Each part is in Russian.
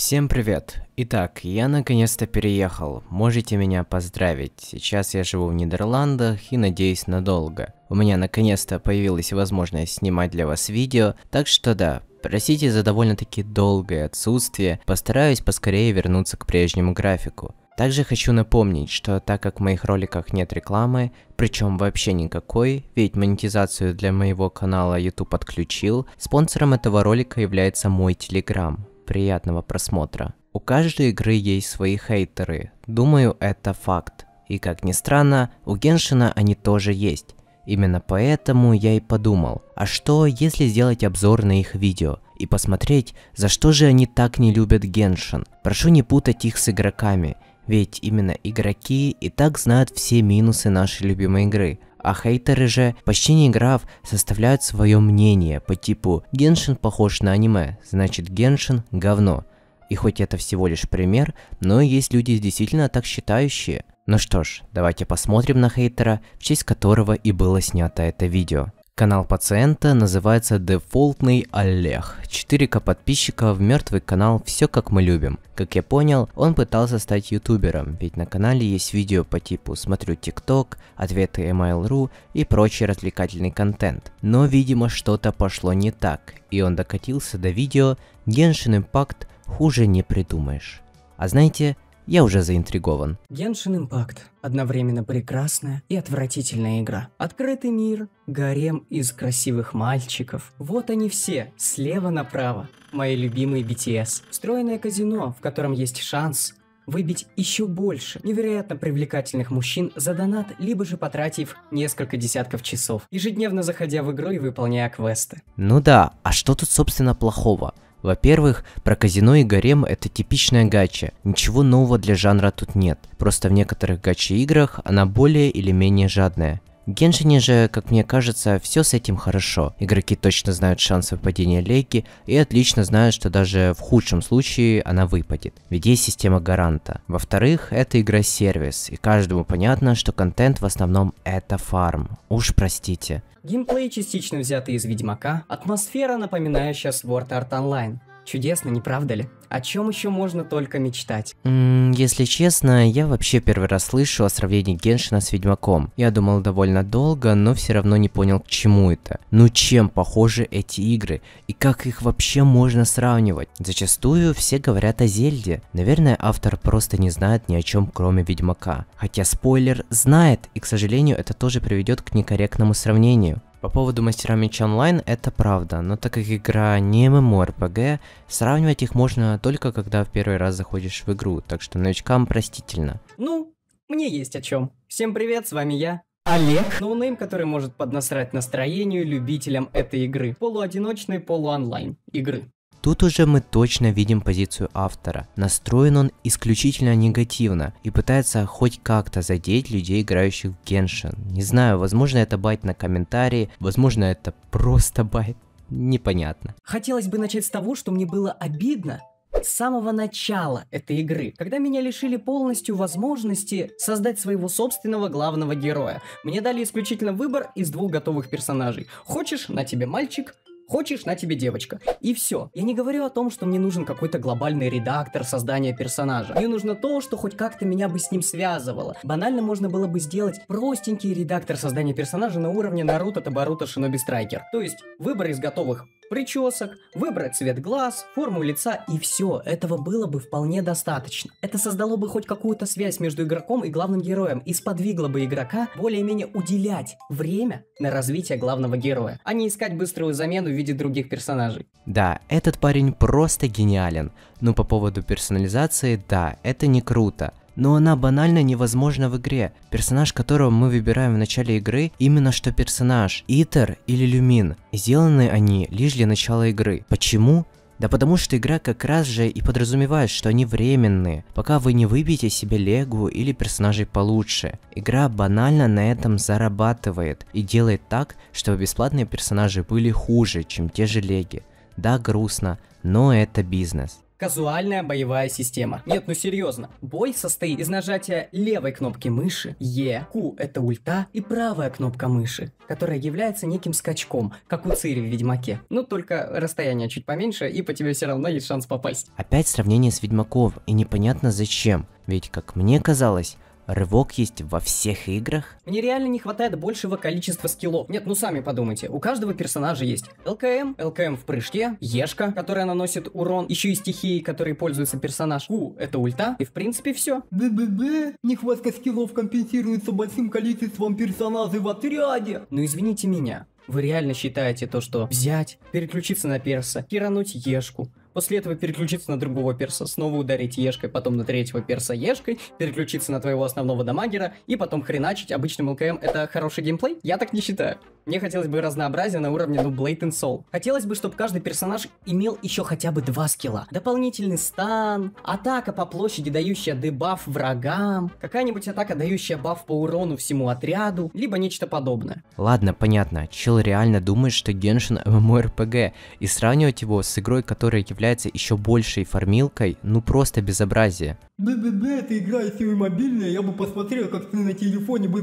Всем привет! Итак, я наконец-то переехал, можете меня поздравить. Сейчас я живу в Нидерландах и надеюсь надолго. У меня наконец-то появилась возможность снимать для вас видео, так что да, простите за довольно-таки долгое отсутствие, постараюсь поскорее вернуться к прежнему графику. Также хочу напомнить, что так как в моих роликах нет рекламы, причем вообще никакой, ведь монетизацию для моего канала YouTube отключил, спонсором этого ролика является мой Telegram приятного просмотра. У каждой игры есть свои хейтеры, думаю это факт. И как ни странно, у Геншина они тоже есть. Именно поэтому я и подумал, а что если сделать обзор на их видео и посмотреть, за что же они так не любят Геншин. Прошу не путать их с игроками, ведь именно игроки и так знают все минусы нашей любимой игры – а хейтеры же, почти не играв, составляют свое мнение по типу «Геншин похож на аниме, значит Геншин – говно». И хоть это всего лишь пример, но есть люди действительно так считающие. Ну что ж, давайте посмотрим на хейтера, в честь которого и было снято это видео. Канал пациента называется «Дефолтный Олег». 4К в мертвый канал «Все как мы любим». Как я понял, он пытался стать ютубером, ведь на канале есть видео по типу «Смотрю ТикТок», ответы Email.ru и прочий развлекательный контент. Но, видимо, что-то пошло не так, и он докатился до видео «Геншин Импакт хуже не придумаешь». А знаете, я уже заинтригован. Геншин Импакт одновременно прекрасная и отвратительная игра. Открытый мир, гарем из красивых мальчиков. Вот они все, слева направо. Мои любимые BTS. Встроенное казино, в котором есть шанс выбить еще больше невероятно привлекательных мужчин за донат, либо же потратив несколько десятков часов, ежедневно заходя в игру и выполняя квесты. Ну да, а что тут собственно плохого? Во-первых, про казино и гарем это типичная гача, ничего нового для жанра тут нет, просто в некоторых гача играх она более или менее жадная. Геншине же, как мне кажется, все с этим хорошо. Игроки точно знают шансы выпадения лейки и отлично знают, что даже в худшем случае она выпадет. Ведь есть система гаранта. Во-вторых, это игра-сервис, и каждому понятно, что контент в основном это фарм. Уж простите. Геймплей частично взятый из Ведьмака, атмосфера, напоминающая Sword Art Online. Чудесно, не правда ли? О чем еще можно только мечтать? Mm, если честно, я вообще первый раз слышу о сравнении Геншина с Ведьмаком. Я думал довольно долго, но все равно не понял, к чему это. Ну чем похожи эти игры? И как их вообще можно сравнивать? Зачастую все говорят о Зельде. Наверное, автор просто не знает ни о чем, кроме Ведьмака. Хотя спойлер знает, и, к сожалению, это тоже приведет к некорректному сравнению. По поводу мастера меча онлайн, это правда, но так как игра не MMORPG, сравнивать их можно только когда в первый раз заходишь в игру, так что новичкам простительно. Ну, мне есть о чем. Всем привет, с вами я, Олег. Ноунейм, который может поднасрать настроению любителям этой игры. Полуодиночной, полуонлайн игры. Тут уже мы точно видим позицию автора. Настроен он исключительно негативно и пытается хоть как-то задеть людей, играющих в Геншин. Не знаю, возможно это байт на комментарии, возможно это просто байт. Непонятно. Хотелось бы начать с того, что мне было обидно, с самого начала этой игры, когда меня лишили полностью возможности создать своего собственного главного героя. Мне дали исключительно выбор из двух готовых персонажей. Хочешь, на тебе мальчик, Хочешь, на тебе девочка. И все. Я не говорю о том, что мне нужен какой-то глобальный редактор создания персонажа. Мне нужно то, что хоть как-то меня бы с ним связывало. Банально можно было бы сделать простенький редактор создания персонажа на уровне Наруто Табаруто Шиноби Страйкер. То есть выбор из готовых причесок, выбрать цвет глаз, форму лица и все. Этого было бы вполне достаточно. Это создало бы хоть какую-то связь между игроком и главным героем и сподвигло бы игрока более-менее уделять время на развитие главного героя, а не искать быструю замену в виде других персонажей. Да, этот парень просто гениален. Но по поводу персонализации, да, это не круто но она банально невозможна в игре. Персонаж, которого мы выбираем в начале игры, именно что персонаж, Итер или Люмин. Сделаны они лишь для начала игры. Почему? Да потому что игра как раз же и подразумевает, что они временные, пока вы не выбьете себе Легу или персонажей получше. Игра банально на этом зарабатывает и делает так, чтобы бесплатные персонажи были хуже, чем те же Леги. Да, грустно, но это бизнес. Казуальная боевая система. Нет, ну серьезно. Бой состоит из нажатия левой кнопки мыши, Е, Q это ульта, и правая кнопка мыши, которая является неким скачком, как у Цири в Ведьмаке. Ну только расстояние чуть поменьше, и по тебе все равно есть шанс попасть. Опять сравнение с Ведьмаков и непонятно зачем. Ведь, как мне казалось, Рывок есть во всех играх? Мне реально не хватает большего количества скиллов. Нет, ну сами подумайте, у каждого персонажа есть ЛКМ, ЛКМ в прыжке, Ешка, которая наносит урон, еще и стихии, которые пользуется персонаж. У, это ульта, и в принципе все. БББ, нехватка скиллов компенсируется большим количеством персонажей в отряде. Ну извините меня, вы реально считаете то, что взять, переключиться на перса, херануть ешку, после этого переключиться на другого перса, снова ударить ешкой, потом на третьего перса ешкой, переключиться на твоего основного дамагера и потом хреначить обычным ЛКМ. Это хороший геймплей? Я так не считаю. Мне хотелось бы разнообразия на уровне, ну, Blade and Soul. Хотелось бы, чтобы каждый персонаж имел еще хотя бы два скилла. Дополнительный стан, атака по площади, дающая дебаф врагам, какая-нибудь атака, дающая баф по урону всему отряду, либо нечто подобное. Ладно, понятно. Чел реально думает, что Геншин MMORPG, и сравнивать его с игрой, которая является является еще большей формилкой, ну просто безобразие. Да-да-да, ты играешь в мобильные, я бы посмотрел, как ты на телефоне бы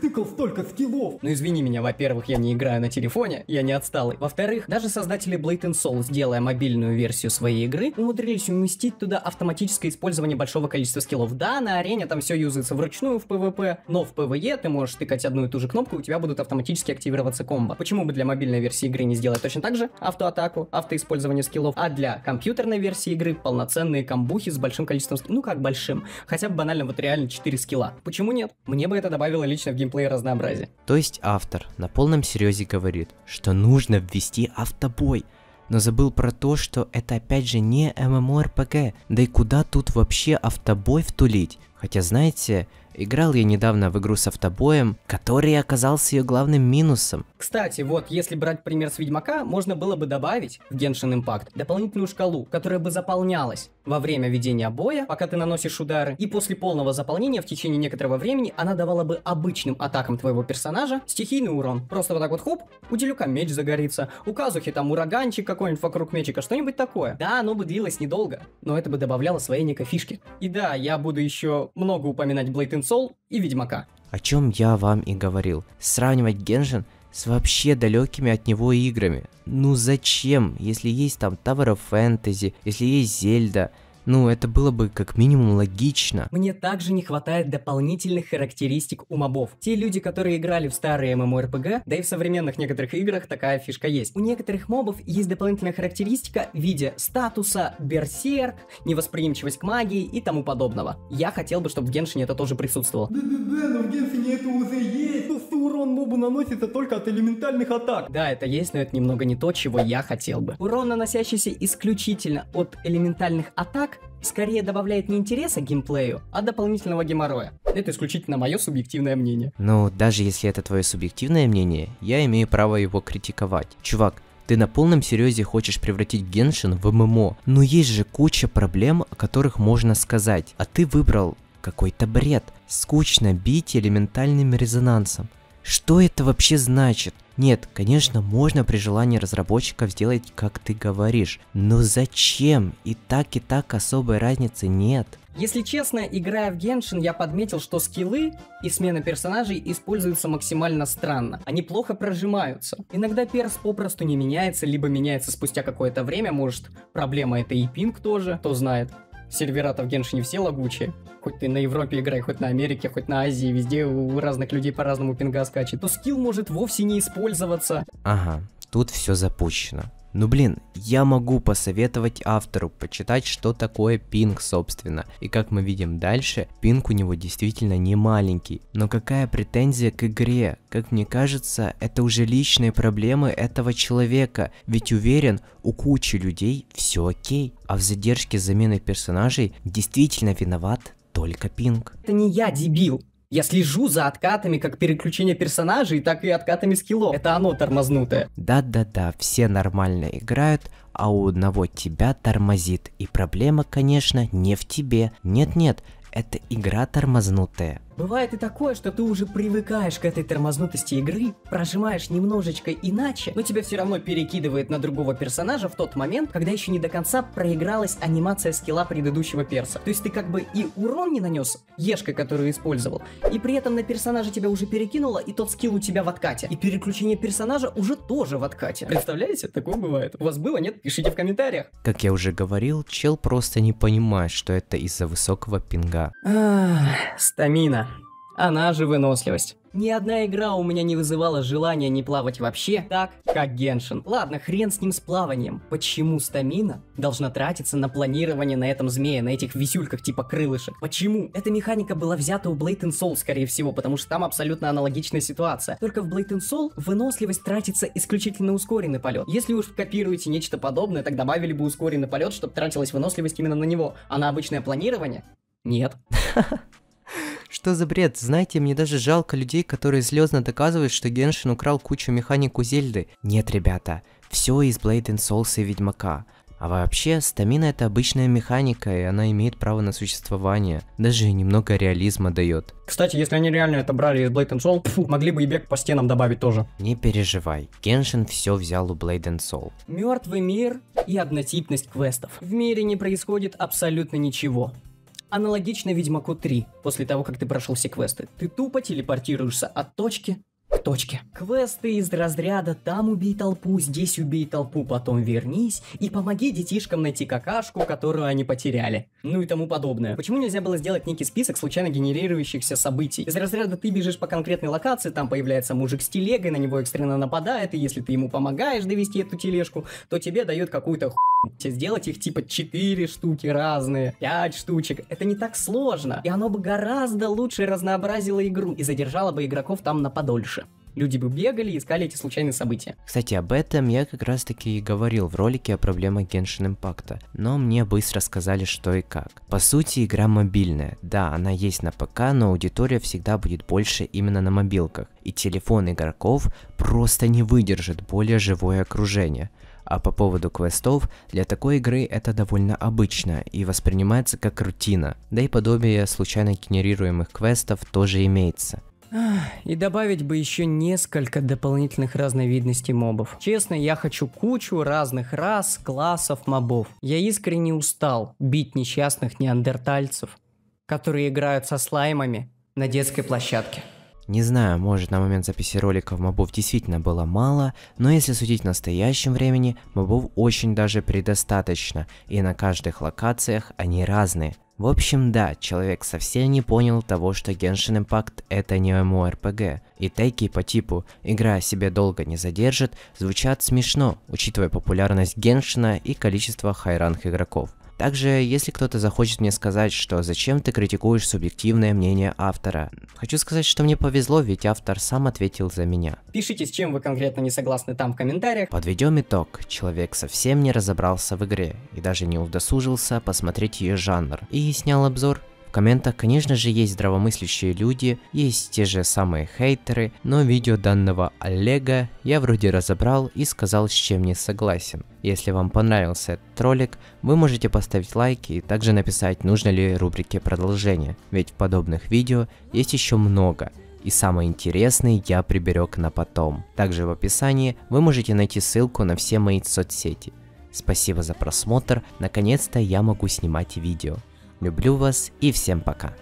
тыкал столько скиллов. Ну извини меня, во-первых, я не играю на телефоне, я не отсталый. Во-вторых, даже создатели Blade and Soul, делая мобильную версию своей игры, умудрились уместить туда автоматическое использование большого количества скиллов. Да, на арене там все юзается вручную в ПВП, но в ПВЕ ты можешь тыкать одну и ту же кнопку, у тебя будут автоматически активироваться комбо. Почему бы для мобильной версии игры не сделать точно так же автоатаку, автоиспользование скиллов, а для для компьютерной версии игры полноценные камбухи с большим количеством... Ну как большим? Хотя бы банально вот реально 4 скилла. Почему нет? Мне бы это добавило лично в геймплей разнообразие. То есть автор на полном серьезе говорит, что нужно ввести автобой, но забыл про то, что это опять же не MMORPG, да и куда тут вообще автобой втулить? Хотя знаете, Играл я недавно в игру с автобоем, который оказался ее главным минусом. Кстати, вот, если брать пример с Ведьмака, можно было бы добавить в Genshin Impact дополнительную шкалу, которая бы заполнялась во время ведения боя, пока ты наносишь удары, и после полного заполнения в течение некоторого времени она давала бы обычным атакам твоего персонажа стихийный урон. Просто вот так вот хоп, у Делюка меч загорится, у Казухи там ураганчик какой-нибудь вокруг мечика, что-нибудь такое. Да, оно бы длилось недолго, но это бы добавляло своей некой фишки. И да, я буду еще много упоминать Blade Soul и Ведьмака. О чем я вам и говорил. Сравнивать Геншин с вообще далекими от него играми. Ну зачем, если есть там Tower of Fantasy, если есть Зельда, ну, это было бы как минимум логично. Мне также не хватает дополнительных характеристик у мобов. Те люди, которые играли в старые MMORPG, да и в современных некоторых играх такая фишка есть. У некоторых мобов есть дополнительная характеристика в виде статуса, берсерк, невосприимчивость к магии и тому подобного. Я хотел бы, чтобы в Геншине это тоже присутствовало. Да-да-да, но в Геншине это уже есть просто урон мобу наносится только от элементальных атак. Да, это есть, но это немного не то, чего я хотел бы. Урон, наносящийся исключительно от элементальных атак, скорее добавляет не интереса геймплею, а дополнительного геморроя. Это исключительно мое субъективное мнение. Но даже если это твое субъективное мнение, я имею право его критиковать. Чувак, ты на полном серьезе хочешь превратить Геншин в ММО, но есть же куча проблем, о которых можно сказать, а ты выбрал какой-то бред. Скучно бить элементальным резонансом. Что это вообще значит? Нет, конечно, можно при желании разработчиков сделать, как ты говоришь, но зачем? И так, и так особой разницы нет. Если честно, играя в Геншин, я подметил, что скиллы и смена персонажей используются максимально странно. Они плохо прожимаются. Иногда перс попросту не меняется, либо меняется спустя какое-то время, может, проблема это и пинг тоже, кто знает сервера-то в Геншине все лагучие. Хоть ты на Европе играй, хоть на Америке, хоть на Азии, везде у разных людей по-разному пинга скачет. То скилл может вовсе не использоваться. Ага, тут все запущено. Ну блин, я могу посоветовать автору почитать, что такое пинг, собственно. И как мы видим дальше, пинг у него действительно не маленький. Но какая претензия к игре? Как мне кажется, это уже личные проблемы этого человека. Ведь уверен, у кучи людей все окей. А в задержке замены персонажей действительно виноват только пинг. Это не я, дебил. Я слежу за откатами как переключение персонажей, так и откатами скиллов. Это оно тормознутое. Да-да-да, все нормально играют, а у одного тебя тормозит. И проблема, конечно, не в тебе. Нет-нет, это игра тормознутая. Бывает и такое, что ты уже привыкаешь к этой тормознутости игры, прожимаешь немножечко иначе, но тебя все равно перекидывает на другого персонажа в тот момент, когда еще не до конца проигралась анимация скилла предыдущего перса. То есть ты как бы и урон не нанес ешкой, которую использовал, и при этом на персонажа тебя уже перекинуло, и тот скилл у тебя в откате. И переключение персонажа уже тоже в откате. Представляете? Такое бывает. У вас было, нет? Пишите в комментариях. Как я уже говорил, чел просто не понимает, что это из-за высокого пинга. Ах, стамина она же выносливость. Ни одна игра у меня не вызывала желания не плавать вообще, так как Геншин. Ладно, хрен с ним с плаванием. Почему стамина должна тратиться на планирование на этом змее, на этих висюльках типа крылышек? Почему? Эта механика была взята у Blade and Soul, скорее всего, потому что там абсолютно аналогичная ситуация. Только в Blade and Soul выносливость тратится исключительно ускоренный полет. Если уж копируете нечто подобное, так добавили бы ускоренный полет, чтобы тратилась выносливость именно на него. А на обычное планирование? Нет. Что за бред? Знаете, мне даже жалко людей, которые слезно доказывают, что Геншин украл кучу механику Зельды. Нет, ребята, все из Blade and Souls и Ведьмака. А вообще, стамина это обычная механика, и она имеет право на существование. Даже немного реализма дает. Кстати, если они реально это брали из Blade and Soul, пфу, могли бы и бег по стенам добавить тоже. Не переживай, Геншин все взял у Blade and Soul. Мертвый мир и однотипность квестов. В мире не происходит абсолютно ничего. Аналогично Ведьмаку 3, после того, как ты прошел все квесты. Ты тупо телепортируешься от точки к точке. Квесты из разряда «там убей толпу», «здесь убей толпу», «потом вернись» и «помоги детишкам найти какашку, которую они потеряли» ну и тому подобное. Почему нельзя было сделать некий список случайно генерирующихся событий? Из разряда ты бежишь по конкретной локации, там появляется мужик с телегой, на него экстренно нападает, и если ты ему помогаешь довести эту тележку, то тебе дают какую-то ху... Сделать их типа 4 штуки разные, 5 штучек. Это не так сложно. И оно бы гораздо лучше разнообразило игру и задержало бы игроков там на подольше. Люди бы бегали и искали эти случайные события. Кстати, об этом я как раз таки и говорил в ролике о проблемах Genshin Impact, но мне быстро сказали, что и как. По сути, игра мобильная. Да, она есть на ПК, но аудитория всегда будет больше именно на мобилках, и телефон игроков просто не выдержит более живое окружение. А по поводу квестов, для такой игры это довольно обычно и воспринимается как рутина, да и подобие случайно генерируемых квестов тоже имеется. И добавить бы еще несколько дополнительных разновидностей мобов. Честно, я хочу кучу разных рас, классов мобов. Я искренне устал бить несчастных неандертальцев, которые играют со слаймами на детской площадке. Не знаю, может на момент записи роликов мобов действительно было мало, но если судить в настоящем времени, мобов очень даже предостаточно, и на каждых локациях они разные. В общем, да, человек совсем не понял того, что Genshin Impact это не MMORPG, и теки по типу «игра себе долго не задержит» звучат смешно, учитывая популярность Геншина и количество хайранг игроков. Также, если кто-то захочет мне сказать, что зачем ты критикуешь субъективное мнение автора, хочу сказать, что мне повезло, ведь автор сам ответил за меня. Пишите, с чем вы конкретно не согласны там в комментариях. Подведем итог. Человек совсем не разобрался в игре и даже не удосужился посмотреть ее жанр и снял обзор комментах, конечно же, есть здравомыслящие люди, есть те же самые хейтеры, но видео данного Олега я вроде разобрал и сказал, с чем не согласен. Если вам понравился этот ролик, вы можете поставить лайк и также написать, нужно ли рубрике продолжение, ведь в подобных видео есть еще много и самый интересный я приберег на потом. Также в описании вы можете найти ссылку на все мои соцсети. Спасибо за просмотр, наконец-то я могу снимать видео. Люблю вас и всем пока.